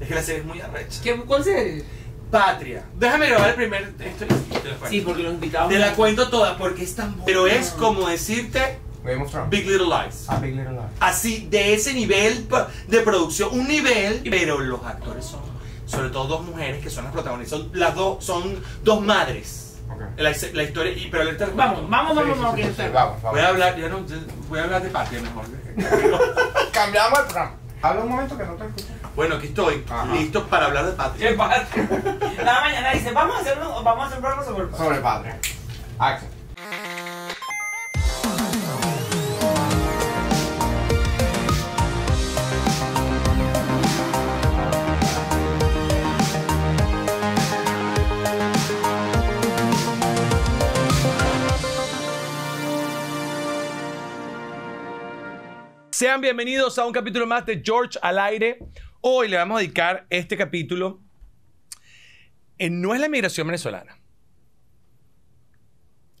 Es que la serie es muy arrecha. ¿Qué, ¿Cuál serie? Patria. Déjame grabar el primer. Esto sí, porque los invitados. Te la cuento toda porque es tan buena. Pero es como decirte. Big Little Lies. Ah, Big Little Lies. Así, de ese nivel de producción, un nivel, pero los actores son, sobre todo dos mujeres que son las protagonistas, son, las dos, son dos madres. Okay. La, la, historia, pero Vamos, vamos, vamos, vamos, vamos, Voy a hablar, voy a hablar de patria mejor. Cambiamos el programa. Habla un momento que no te escucho. Bueno, aquí estoy, listo para hablar de patria. ¿Qué patria? La mañana dice, vamos a hacer, o vamos a hacer un programa sobre patria. Sobre patria. Sean bienvenidos a un capítulo más de George al aire. Hoy le vamos a dedicar este capítulo. no es la migración venezolana.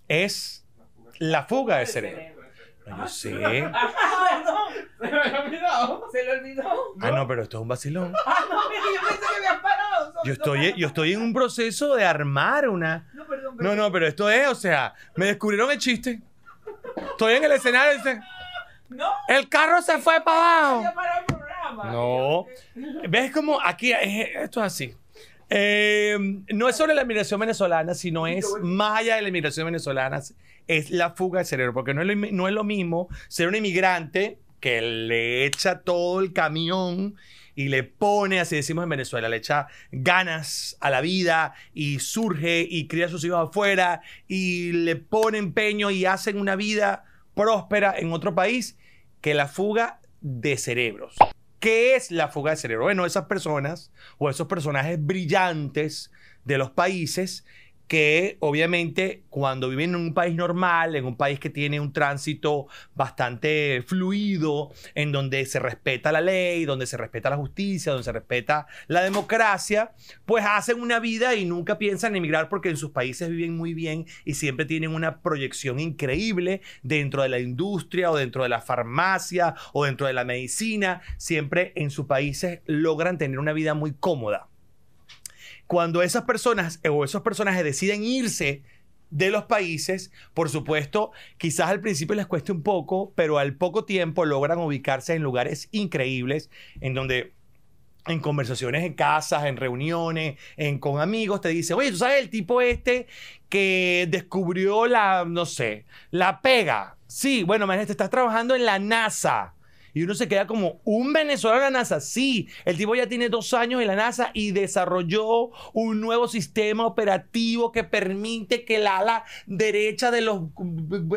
Es la fuga de cerebro. No, yo sé. Se lo olvidó. Ah, no, pero esto es un vacilón. Ah, no, yo pensé que habías parado. Yo estoy, yo estoy en un proceso de armar una. No, perdón, No, no, pero esto es, o sea, me descubrieron el chiste. Estoy en el escenario y No, el carro se fue para abajo. No. ¿Ves cómo aquí esto es así? Em, no es sobre la inmigración venezolana, sino es más allá de la inmigración venezolana, es la fuga de cerebro, porque no es no es lo mismo ser un inmigrante que le echa todo el camión y le pone, así decimos en Venezuela, le echa ganas a la vida y surge y cría a sus hijos afuera y le pone empeño y hacen una vida próspera en otro país que la fuga de cerebros. ¿Qué es la fuga de cerebro? Bueno, esas personas o esos personajes brillantes de los países que obviamente cuando viven en un país normal, en un país que tiene un tránsito bastante fluido, en donde se respeta la ley, donde se respeta la justicia, donde se respeta la democracia, pues hacen una vida y nunca piensan emigrar porque en sus países viven muy bien y siempre tienen una proyección increíble dentro de la industria o dentro de la farmacia o dentro de la medicina, siempre en sus países logran tener una vida muy cómoda cuando esas personas eh, o esos personajes deciden irse de los países, por supuesto, quizás al principio les cueste un poco, pero al poco tiempo logran ubicarse en lugares increíbles, en donde en conversaciones en casas, en reuniones, en, con amigos, te dicen, oye, tú sabes el tipo este que descubrió la, no sé, la pega. Sí, bueno, man, te estás trabajando en la NASA. Y uno se queda como un venezolano en la NASA. Sí, el tipo ya tiene dos años en la NASA y desarrolló un nuevo sistema operativo que permite que la ala derecha de los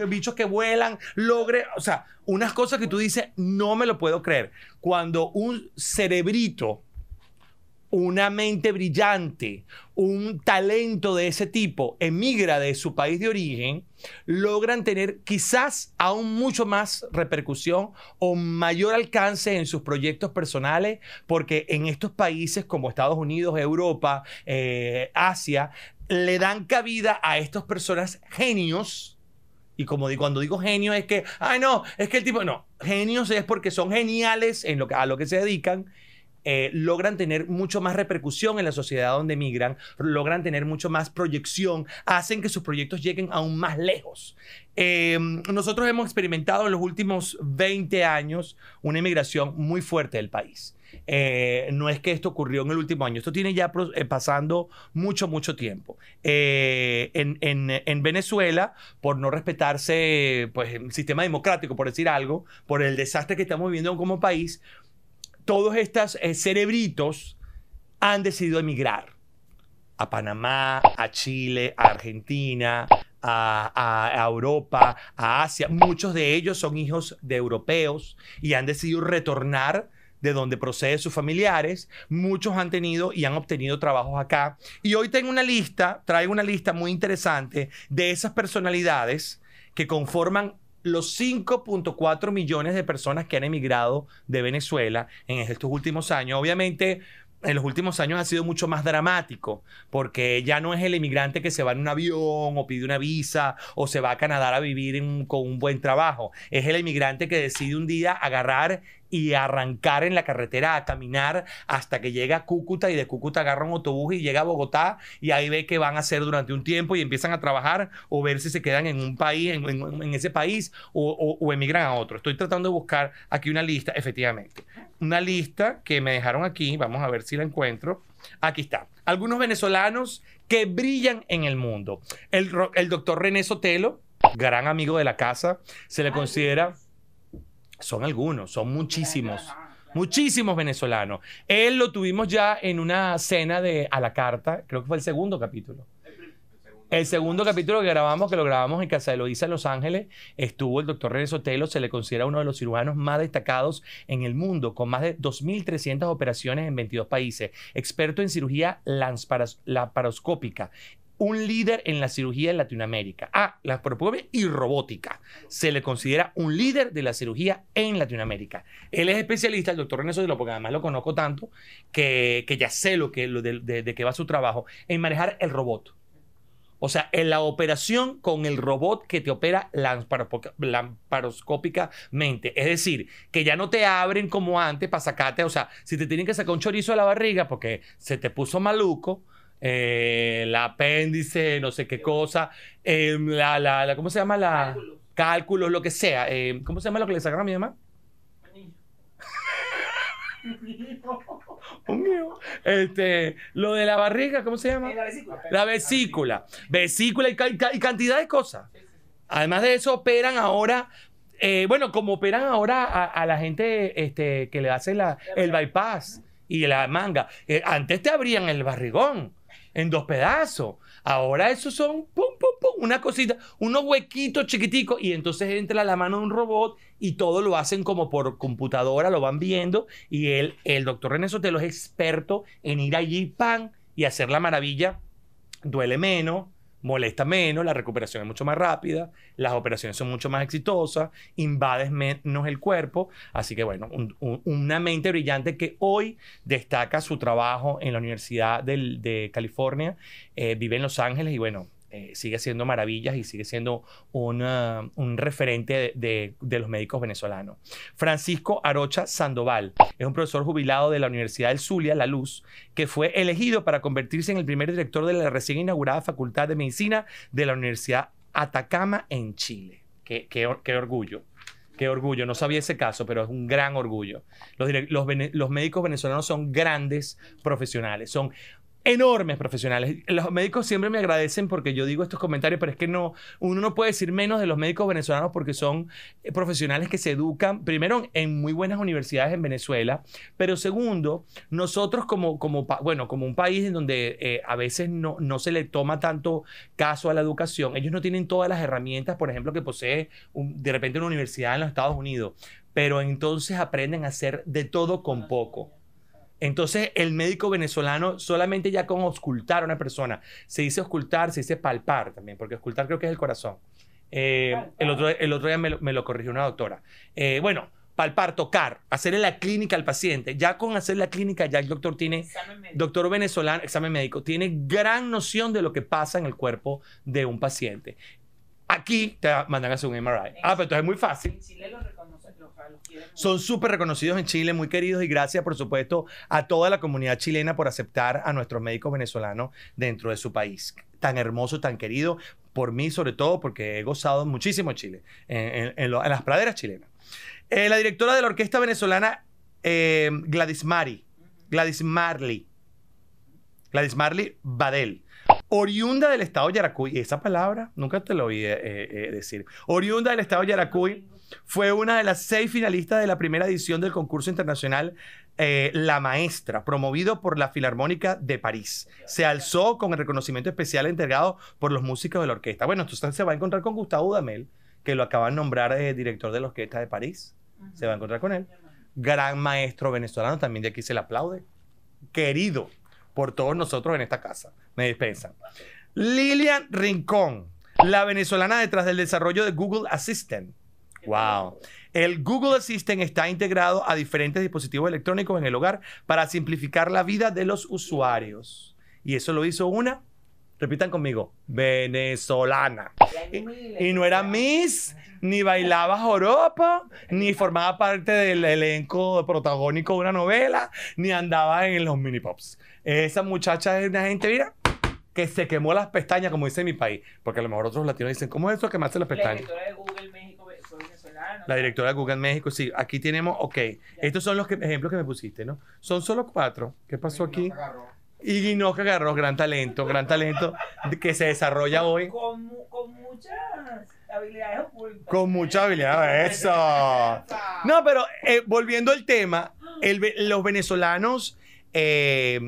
bichos que vuelan logre, o sea, unas cosas que tú dices, no me lo puedo creer. Cuando un cerebrito una mente brillante, un talento de ese tipo emigra de su país de origen, logran tener quizás aún mucho más repercusión o mayor alcance en sus proyectos personales, porque en estos países como Estados Unidos, Europa, eh, Asia, le dan cabida a estas personas genios. Y como digo, cuando digo genio es que, ay no, es que el tipo, no, genios es porque son geniales en lo que, a lo que se dedican eh, logran tener mucho más repercusión en la sociedad donde migran, logran tener mucho más proyección, hacen que sus proyectos lleguen aún más lejos. Em, nosotros hemos experimentado en los últimos 20 años una inmigración muy fuerte del país. Eh, no es que esto ocurrió en el último año, esto tiene ya eh, pasando mucho, mucho tiempo. en, Venezuela, por no respetarse pues, el sistema democrático, por decir algo, por el desastre que estamos viviendo como país, todos estos eh, cerebritos han decidido emigrar a Panamá, a Chile, a Argentina, a, a, Europa, a Asia. Muchos de ellos son hijos de europeos y han decidido retornar de donde proceden sus familiares. Muchos han tenido y han obtenido trabajos acá. Y hoy tengo una lista, traigo una lista muy interesante de esas personalidades que conforman los 5.4 millones de personas que han emigrado de Venezuela en estos últimos años. Obviamente, en los últimos años ha sido mucho más dramático, porque ya no es el emigrante que se va en un avión o pide una visa o se va a Canadá a vivir con un buen trabajo. Es el emigrante que decide un día agarrar y arrancar en la carretera a caminar hasta que llega a Cúcuta y de Cúcuta agarra un autobús y llega a Bogotá y ahí ve qué van a hacer durante un tiempo y empiezan a trabajar o ver si se quedan en un país, en, ese país o, emigran a otro. Estoy tratando de buscar aquí una lista, efectivamente. Una lista que me dejaron aquí, vamos a ver si la encuentro. Aquí está. Algunos venezolanos que brillan en el mundo. El, el doctor René Sotelo, gran amigo de la casa, se le considera... Son algunos, son muchísimos. Muchísimos venezolanos. Él lo tuvimos ya en una cena de a la carta, creo que fue el segundo capítulo. El segundo capítulo que grabamos, que lo grabamos en Casa de Loisa, en Los Ángeles, estuvo el doctor René Sotelo, se le considera uno de los cirujanos más destacados en el mundo, con más de 2.300 operaciones en 22 países, experto en cirugía laparoscópica, un líder en la cirugía en Latinoamérica. Ah, la y robótica. Se le considera un líder de la cirugía en Latinoamérica. Él es especialista, el doctor René Sotelo, porque además lo conozco tanto, que, ya sé lo que, lo de, qué va su trabajo, en manejar el robot. O sea, en la operación con el robot que te opera lamparoscópicamente. Es decir, que ya no te abren como antes para sacarte. O sea, si te tienen que sacar un chorizo a la barriga porque se te puso maluco, eh, el apéndice, no sé qué cosa, em, la, la, la, ¿cómo se llama? La, cálculo, lo que sea. Em, ¿Cómo se llama lo que le sacaron a mi mamá? Un Este, lo de la barriga, ¿cómo se llama? Eh, la vesícula. vesícula. Vesícula y, cantidad de cosas. Además de eso, operan ahora eh, bueno, como operan ahora a, la gente este, que le hace la, el bypass y la manga. Eh, antes te abrían el barrigón en dos pedazos. Ahora esos son pum, pum, pum, una cosita, unos huequitos chiquiticos y entonces entra la mano de un robot y todo lo hacen como por computadora, lo van viendo y el el doctor René Sotelo es experto en ir allí, pan, y hacer la maravilla. Duele menos, molesta menos, la recuperación es mucho más rápida, las operaciones son mucho más exitosas, invades menos el cuerpo. Así que bueno, una mente brillante que hoy destaca su trabajo en la Universidad del, de California, eh, vive en Los Ángeles y bueno, eh, sigue siendo maravillas y sigue siendo un referente de, los médicos venezolanos. Francisco Arocha Sandoval es un profesor jubilado de la Universidad del Zulia, La Luz, que fue elegido para convertirse en el primer director de la recién inaugurada Facultad de Medicina de la Universidad Atacama en Chile. qué, qué, orgullo qué orgullo. No sabía ese caso, pero es un gran orgullo. Los, los, médicos venezolanos son grandes profesionales, son enormes profesionales. Los médicos siempre me agradecen porque yo digo estos comentarios, pero es que no, uno no puede decir menos de los médicos venezolanos porque son eh, profesionales que se educan, primero, en muy buenas universidades en Venezuela, pero segundo, nosotros como, un país en donde eh, a veces no, se le toma tanto caso a la educación, ellos no tienen todas las herramientas, por ejemplo, que posee de repente una universidad en los Estados Unidos, pero entonces aprenden a hacer de todo con poco. Entonces, el médico venezolano solamente ya con ocultar a una persona, se dice ocultar se dice palpar también, porque ocultar creo que es el corazón. Eh, el, otro, el otro día me lo, corrigió una doctora. Eh, bueno, palpar, tocar, hacerle la clínica al paciente. Ya con hacer la clínica, ya el doctor tiene, doctor venezolano, examen médico, tiene gran noción de lo que pasa en el cuerpo de un paciente. Aquí te mandan a hacer un MRI. ah, pero entonces es muy fácil. Son súper reconocidos en Chile, muy queridos y gracias, por supuesto, a toda la comunidad chilena por aceptar a nuestros médicos venezolanos dentro de su país. Tan hermoso, tan querido, por mí sobre todo, porque he gozado muchísimo en Chile, en, las praderas chilenas. Eh, la directora de la orquesta venezolana, eh, Gladys Mari, Gladys Marley, Gladys Marley Badel oriunda del estado de Yaracuy, esa palabra nunca te lo oí eh, eh, decir, oriunda del estado Yaracuy, fue una de las seis finalistas de la primera edición del concurso internacional eh, la Maestra, promovido por la Filarmónica de París. Se alzó con el reconocimiento especial entregado por los músicos de la orquesta. Bueno, entonces se va a encontrar con Gustavo Damel, que lo acaba de nombrar director de la Orquesta de París. Se va a encontrar con él. Gran maestro venezolano, también de aquí se le aplaude. Querido por todos nosotros en esta casa. Me dispensan. Lilian Rincón, la venezolana detrás del desarrollo de Google Assistant. Wow. El Google Assistant está integrado a diferentes dispositivos electrónicos en el hogar para simplificar la vida de los usuarios. Y eso lo hizo una Repitan conmigo, venezolana. Y, no era Miss, ni bailaba joropo, ni formaba parte del elenco protagónico de una novela, ni andaba en los mini pops. Esa muchacha es una gente, mira, que se quemó las pestañas, como dice mi país. Porque a lo mejor otros latinos dicen, ¿cómo es eso que las pestañas? La directora de Google México eh, soy venezolana. La directora de Google México, sí. Aquí tenemos, ok. Estos son los ejemplos que me pusiste, ¿no? Son solo cuatro. ¿Qué pasó aquí? Y Ginoca agarró gran talento, gran talento que se desarrolla hoy. Con, con muchas habilidades ocultas. Con muchas habilidades, eso. No, pero eh, volviendo al tema, los venezolanos eh,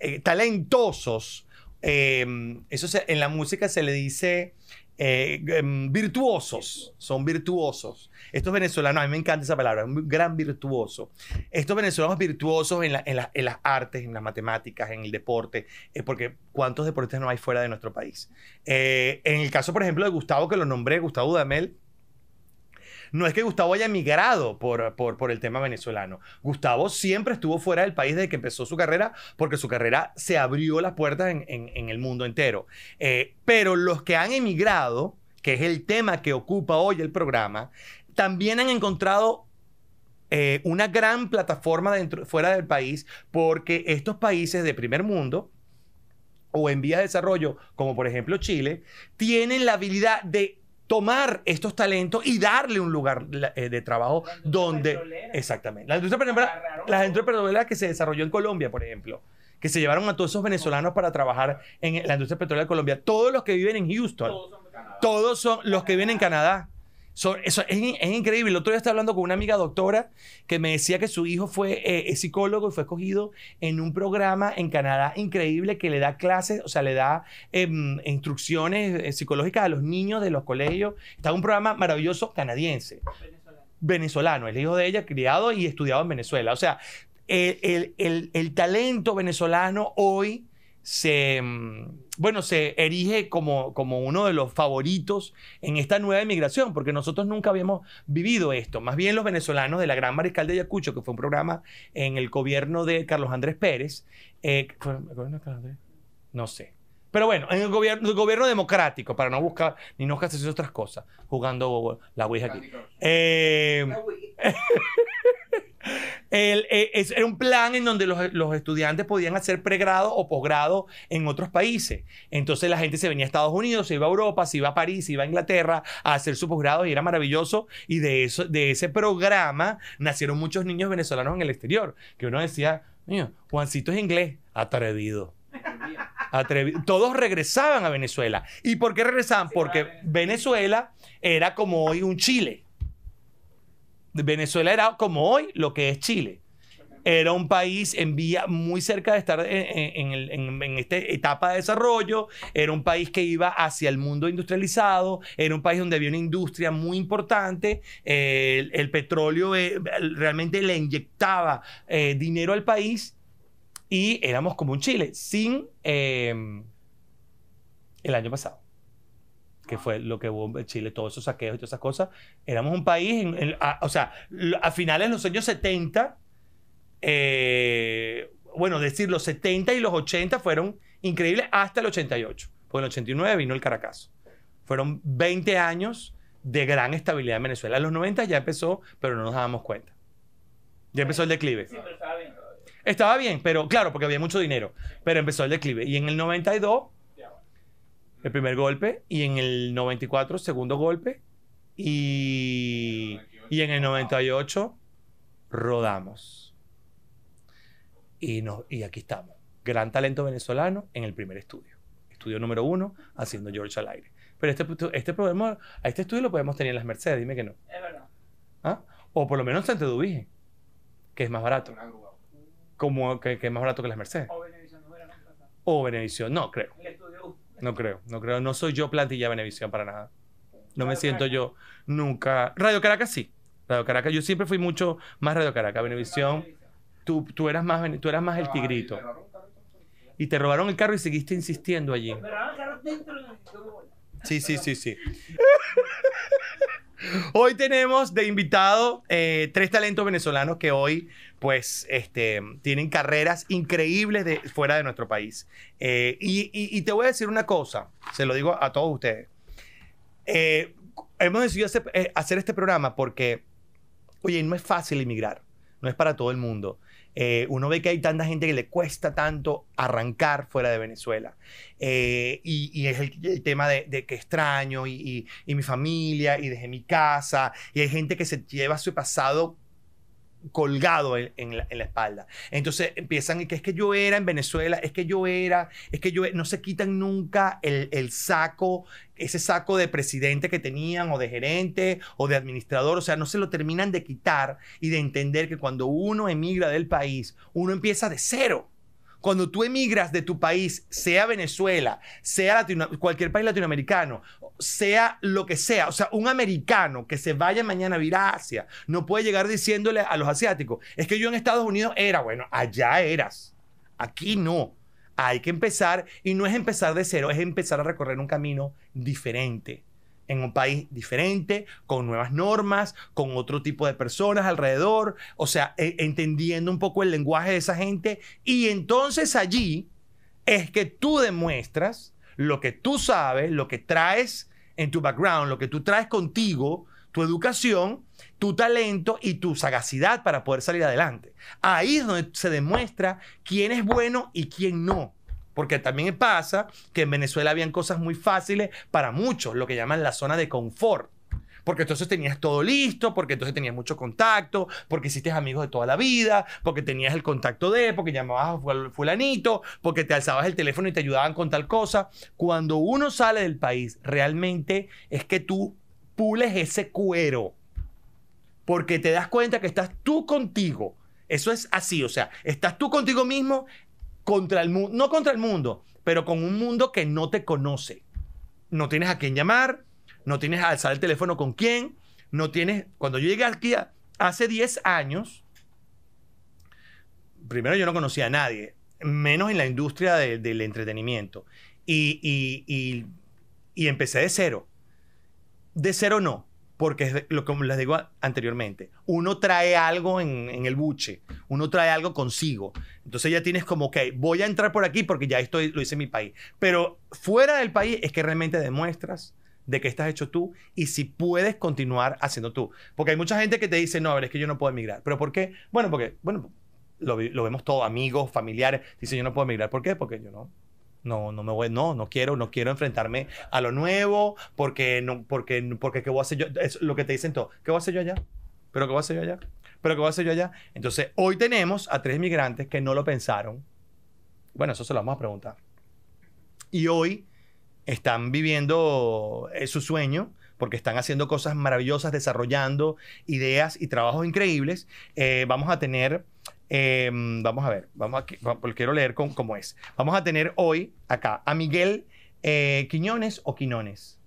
eh, talentosos, eso en la música se le dice eh, em, virtuosos, son virtuosos. Estos venezolanos, a mí me encanta esa palabra, un gran virtuoso. Estos venezolanos virtuosos en, en, las artes, en las matemáticas, en el deporte, es eh, porque ¿cuántos deportistas no hay fuera de nuestro país? Eh, en el caso, por ejemplo, de Gustavo, que lo nombré, Gustavo Damel, no es que Gustavo haya emigrado por, el tema venezolano. Gustavo siempre estuvo fuera del país desde que empezó su carrera, porque su carrera se abrió las puertas en, el mundo entero. Eh, pero los que han emigrado, que es el tema que ocupa hoy el programa, también han encontrado eh, una gran plataforma dentro, fuera del país, porque estos países de primer mundo o en vía de desarrollo, como por ejemplo Chile, tienen la habilidad de tomar estos talentos y darle un lugar eh, de trabajo donde... Exactamente. La industria petrolera, la industria petrolera que se desarrolló en Colombia, por ejemplo que se llevaron a todos esos venezolanos para trabajar en la industria petrolera de Colombia. Todos los que viven en Houston, todos son, todos son los que viven en Canadá eso es, increíble. El otro día estaba hablando con una amiga doctora que me decía que su hijo fue eh, psicólogo y fue escogido en un programa en Canadá increíble que le da clases, o sea, le da em, instrucciones eh, psicológicas a los niños de los colegios. Está un programa maravilloso canadiense. Venezolano. Venezolano, el hijo de ella, criado y estudiado en Venezuela. O sea, el talento venezolano hoy se, mm, bueno, se erige como, como uno de los favoritos en esta nueva inmigración, porque nosotros nunca habíamos vivido esto. Más bien los venezolanos de la Gran Mariscal de Ayacucho, que fue un programa en el gobierno de Carlos Andrés Pérez, eh, no sé. Pero bueno, en el gobierno, democrático, para no buscar ni no hacer otras cosas, jugando la Ouija aquí. Eh, era un plan en donde los, estudiantes podían hacer pregrado o posgrado en otros países. Entonces la gente se venía a Estados Unidos, se iba a Europa, se iba a París, se iba a Inglaterra a hacer su posgrado y era maravilloso. Y de, eso, de ese programa nacieron muchos niños venezolanos en el exterior, que uno decía, Juancito es inglés, atrevido. Atrevido. Todos regresaban a Venezuela. ¿Y por qué regresaban? Porque Venezuela era como hoy un Chile. Venezuela era como hoy lo que es Chile. Era un país en vía muy cerca de estar en, esta etapa de desarrollo, era un país que iba hacia el mundo industrializado, era un país donde había una industria muy importante, el, petróleo eh, realmente le inyectaba eh, dinero al país y éramos como un Chile, sin eh, el año pasado que fue lo que hubo en Chile, todos esos saqueos y todas esas cosas. Éramos un país, o sea, a finales de los años 70, eh, bueno, decir, los 70 y los 80 fueron increíbles hasta el 88, porque en el 89 vino el Caracazo. Fueron 20 años de gran estabilidad en Venezuela. En los 90 ya empezó, pero no nos dábamos cuenta. Ya empezó el declive. Sí, pero estaba bien. Estaba bien, pero claro, porque había mucho dinero, pero empezó el declive. Y en el 92 el primer golpe y en el 94 segundo golpe y, y en el 98 rodamos. Y, no, y aquí estamos. Gran talento venezolano en el primer estudio. Estudio número uno, haciendo George al aire. Pero este, este, problema a este estudio lo podemos tener en las Mercedes, dime que no. Es verdad. ¿Ah? O por lo menos en Dubige, que es más barato. Como que, que, es más barato que las Mercedes. O Benedición no no, creo. El estudio no creo, no creo. No soy yo plantilla Venevisión para nada. No me siento yo nunca. Radio Caracas sí. Radio Caracas, yo siempre fui mucho más Radio Caracas. Venevisión, tú, tú, eras, más, tú eras más el tigrito. Y te robaron el carro y seguiste insistiendo allí. Sí, sí, sí, sí. Hoy tenemos de invitado eh, tres talentos venezolanos que hoy, pues, este, tienen carreras increíbles fuera de nuestro país. Eh, y, te voy a decir una cosa, se lo digo a todos ustedes. Eh, hemos decidido hacer, hacer, este programa porque, oye, no es fácil emigrar, no es para todo el mundo. Eh, uno ve que hay tanta gente que le cuesta tanto arrancar fuera de Venezuela. Eh, y, es el, tema de, que extraño y, y mi familia y dejé mi casa. Y hay gente que se lleva su pasado colgado en, la, espalda. Entonces empiezan que es que yo era en Venezuela, es que yo era, es que yo no se quitan nunca el, saco, ese saco de presidente que tenían o de gerente o de administrador, o sea, no se lo terminan de quitar y de entender que cuando uno emigra del país, uno empieza de cero. Cuando tú emigras de tu país, sea Venezuela, sea cualquier país latinoamericano, sea lo que sea, o sea, un americano que se vaya mañana a ir a Asia, no puede llegar diciéndole a los asiáticos, es que yo en Estados Unidos era, bueno, allá eras, aquí no. Hay que empezar y no es empezar de cero, es empezar a recorrer un camino diferente en un país diferente, con nuevas normas, con otro tipo de personas alrededor, o sea, e, entendiendo un poco el lenguaje de esa gente. Y entonces allí es que tú demuestras lo que tú sabes, lo que traes en tu background, lo que tú traes contigo, tu educación, tu talento y tu sagacidad para poder salir adelante. Ahí es donde se demuestra quién es bueno y quién no. Porque también pasa que en Venezuela habían cosas muy fáciles para muchos, lo que llaman la zona de confort. Porque entonces tenías todo listo, porque entonces tenías mucho contacto, porque hiciste amigos de toda la vida, porque tenías el contacto de, porque llamabas a fulanito, porque te alzabas el teléfono y te ayudaban con tal cosa. Cuando uno sale del país, realmente es que tú pules ese cuero, porque te das cuenta que estás tú contigo. Eso es así, o sea, estás tú contigo mismo contra el mundo, no contra el mundo, pero con un mundo que no te conoce. No tienes a quién llamar, no tienes a alzar el teléfono con quién, no tienes... Cuando yo llegué aquí hace 10 años, primero yo no conocía a nadie, menos en la industria del entretenimiento, y, y, y empecé de cero. De cero no, porque es lo como les digo anteriormente, uno trae algo en, el buche, uno trae algo consigo. Entonces ya tienes como, ok, voy a entrar por aquí porque ya estoy, lo hice en mi país. Pero fuera del país es que realmente demuestras de que estás hecho tú y si puedes continuar haciendo tú. Porque hay mucha gente que te dice, no, a ver, es que yo no puedo emigrar. ¿Pero por qué? Bueno, porque, bueno, lo, vemos todo, amigos, familiares, dicen yo no puedo emigrar. ¿Por qué? Porque yo no, no, no me voy, no, no quiero, no quiero enfrentarme a lo nuevo porque no, porque, porque qué voy a hacer yo, es lo que te dicen todos, ¿qué voy a hacer yo allá? ¿Pero qué voy a hacer yo allá? ¿Pero qué voy a hacer yo allá? Entonces, hoy tenemos a tres migrantes que no lo pensaron. Bueno, eso se lo vamos a preguntar. Y hoy están viviendo eh, su sueño, porque están haciendo cosas maravillosas, desarrollando ideas y trabajos increíbles. Eh, vamos a tener Em, vamos a ver, vamos aquí, porque quiero leer cómo es. Vamos a tener hoy acá a Miguel eh, Quiñones o Quinones.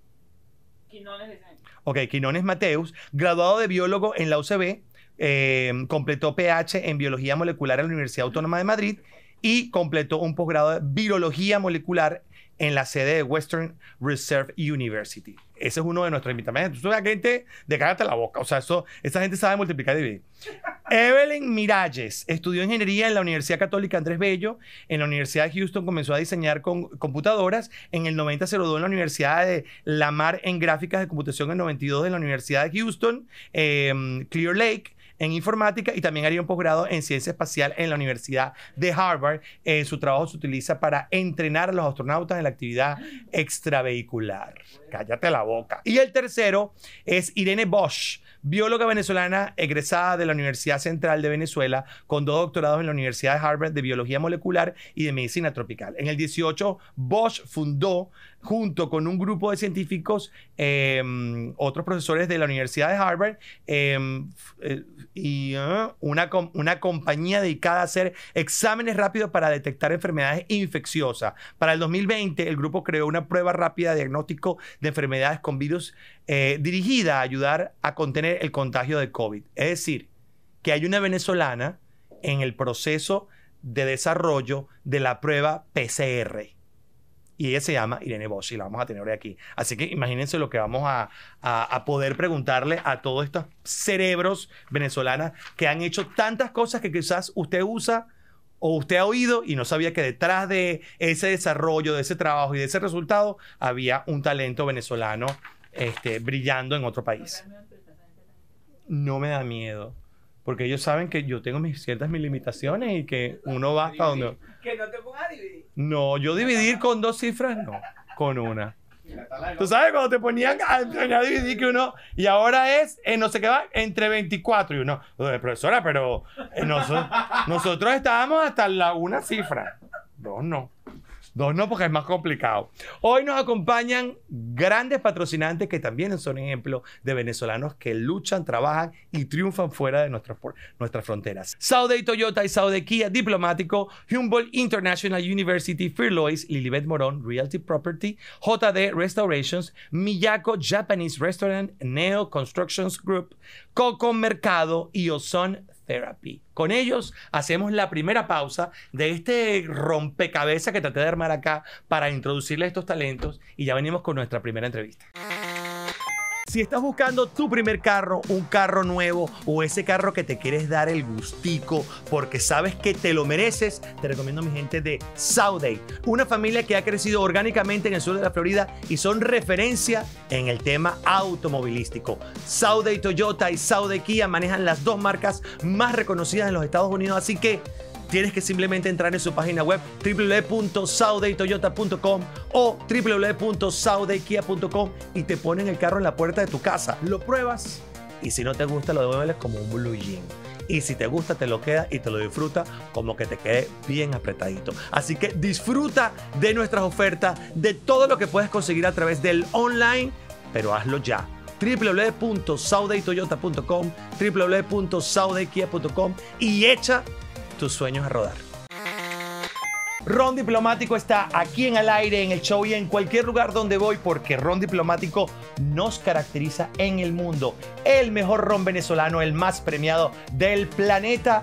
Quinones de Ok, Quinones Mateus, graduado de biólogo en la UCB, em, completó PH en Biología Molecular en la Universidad Autónoma de Madrid y completó un posgrado de Virología Molecular en en la sede de Western Reserve University. Ese es uno de nuestros invitados. Tú una gente de cárate la boca. O sea, eso, esa gente sabe multiplicar y dividir. Evelyn Miralles estudió ingeniería en la Universidad Católica Andrés Bello. En la Universidad de Houston comenzó a diseñar con computadoras. En el 90 se dio en la Universidad de Lamar en gráficas de computación. En el 92 en la Universidad de Houston, eh, Clear Lake en informática y también haría un posgrado en ciencia espacial en la Universidad de Harvard. Eh, su trabajo se utiliza para entrenar a los astronautas en la actividad extravehicular. Cállate la boca. Y el tercero es Irene Bosch, bióloga venezolana egresada de la Universidad Central de Venezuela con dos doctorados en la Universidad de Harvard de Biología Molecular y de Medicina Tropical. En el 18, Bosch fundó junto con un grupo de científicos, em, otros profesores de la Universidad de Harvard, em, eh, y ah, una, compañía dedicada a hacer exámenes rápidos para detectar enfermedades infecciosas. Para el 2020, el grupo creó una prueba rápida de diagnóstico de enfermedades con virus eh, dirigida a ayudar a contener el contagio de COVID. Es decir, que hay una venezolana en el proceso de desarrollo de la prueba PCR y ella se llama Irene Bosch y la vamos a tener hoy aquí. Así que imagínense lo que vamos a, a, poder preguntarle a todos estos cerebros venezolanas que han hecho tantas cosas que quizás usted usa o usted ha oído y no sabía que detrás de ese desarrollo, de ese trabajo y de ese resultado había un talento venezolano este, brillando en otro país. No me da miedo porque ellos saben que yo tengo mis, ciertas mis limitaciones y que uno va hasta donde... No, yo dividir con dos cifras, no, con una. Tú sabes, cuando te ponían a, dividir que uno, y ahora es, eh, no sé qué va, entre 24 y uno. Profesora, pero eh, nosotros, nosotros estábamos hasta la una cifra. Dos no. Dos no, porque es más complicado. Hoy nos acompañan grandes patrocinantes que también son ejemplo de venezolanos que luchan, trabajan y triunfan fuera de nuestras, nuestras fronteras. Saude Toyota y Saude Kia, Diplomático, Humboldt International University, Fairlois Lilibet Morón, Realty Property, JD Restaurations, Miyako Japanese Restaurant, Neo Constructions Group, Coco Mercado y Ozone con ellos hacemos la primera pausa de este rompecabezas que traté de armar acá para introducirle estos talentos y ya venimos con nuestra primera entrevista. Si estás buscando tu primer carro, un carro nuevo o ese carro que te quieres dar el gustico porque sabes que te lo mereces, te recomiendo a mi gente de Sauday, una familia que ha crecido orgánicamente en el sur de la Florida y son referencia en el tema automovilístico. Sauday Toyota y Sauday Kia manejan las dos marcas más reconocidas en los Estados Unidos, así que tienes que simplemente entrar en su página web www.saudeytoyota.com o www.saudaykia.com y te ponen el carro en la puerta de tu casa. Lo pruebas y si no te gusta lo devuelves como un blue jean. Y si te gusta, te lo queda y te lo disfruta como que te quede bien apretadito. Así que disfruta de nuestras ofertas, de todo lo que puedes conseguir a través del online, pero hazlo ya www.saudeytoyota.com www.saudaykia.com y echa sueños a rodar. Ron Diplomático está aquí en el aire, en el show y en cualquier lugar donde voy porque Ron Diplomático nos caracteriza en el mundo. El mejor ron venezolano, el más premiado del planeta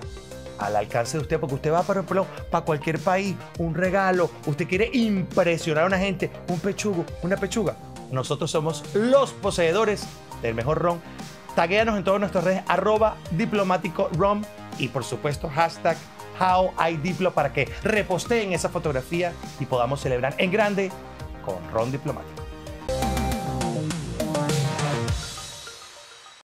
al alcance de usted, porque usted va para, para cualquier país, un regalo, usted quiere impresionar a una gente, un pechugo, una pechuga. Nosotros somos los poseedores del mejor ron. Taguéanos en todas nuestras redes, arroba diplomático rom y por supuesto hashtag HowIDiplo para que reposteen esa fotografía y podamos celebrar en grande con Ron Diplomático.